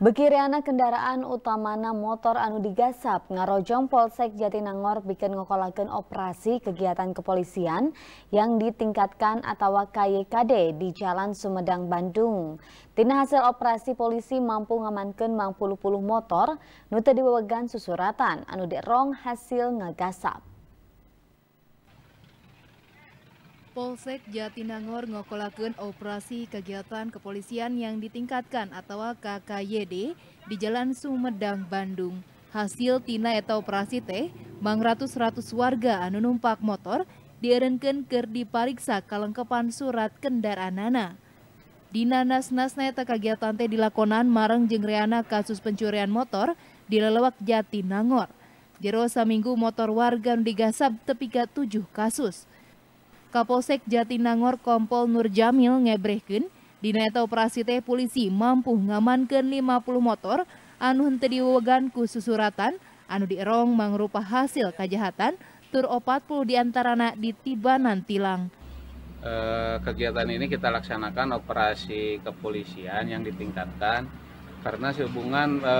Bekiriana kendaraan utamana motor anu digasap ngarojong Polsek Jatinangor bikin ngokolaken operasi kegiatan kepolisian yang ditingkatkan atau KYKD di Jalan Sumedang, Bandung. Tina hasil operasi polisi mampu ngamankan mang puluh motor, nute diwewegan susuratan anu dirong hasil ngegasap. Polsek Jatinangor ngokolakan operasi kegiatan kepolisian yang ditingkatkan atau KKYD di Jalan Sumedang, Bandung. Hasil tina eta operasi teh, mang ratus-ratus warga anu numpak motor diarenken ker dipariksa kalengkepan surat kendaraan nana. Di nas eta kegiatan teh dilakonan mareng jengreana kasus pencurian motor di lelewak Jatinangor. Jero minggu motor warga digasab tepika tujuh kasus. Kapolsek Jatinangor Kompol Nur Jamil di dinaeta operasi teh polisi mampu ngamankan 50 motor anu henti diwewegan ku susuratan anu dierong mangrupa hasil kejahatan tur 40 diantarana di Tibanan Tilang. E, eh, kegiatan ini kita laksanakan operasi kepolisian yang ditingkatkan karena sehubungan e,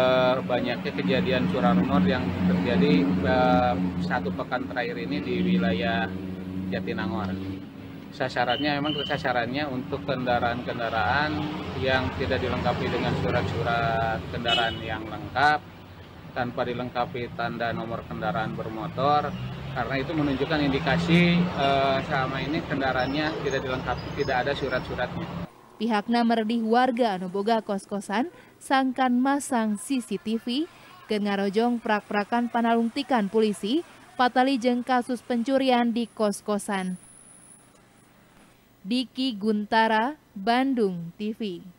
banyaknya kejadian rumor yang terjadi e, satu pekan terakhir ini di wilayah Jatinangor. Sasarannya memang sasarannya untuk kendaraan-kendaraan yang tidak dilengkapi dengan surat-surat kendaraan yang lengkap tanpa dilengkapi tanda nomor kendaraan bermotor karena itu menunjukkan indikasi eh, sama ini kendaraannya tidak dilengkapi tidak ada surat-suratnya. Pihaknya meredih warga anu kos-kosan sangkan masang CCTV ke prak-prakan panalungtikan polisi Fatali jeng kasus pencurian di kos-kosan. Diki Guntara, Bandung TV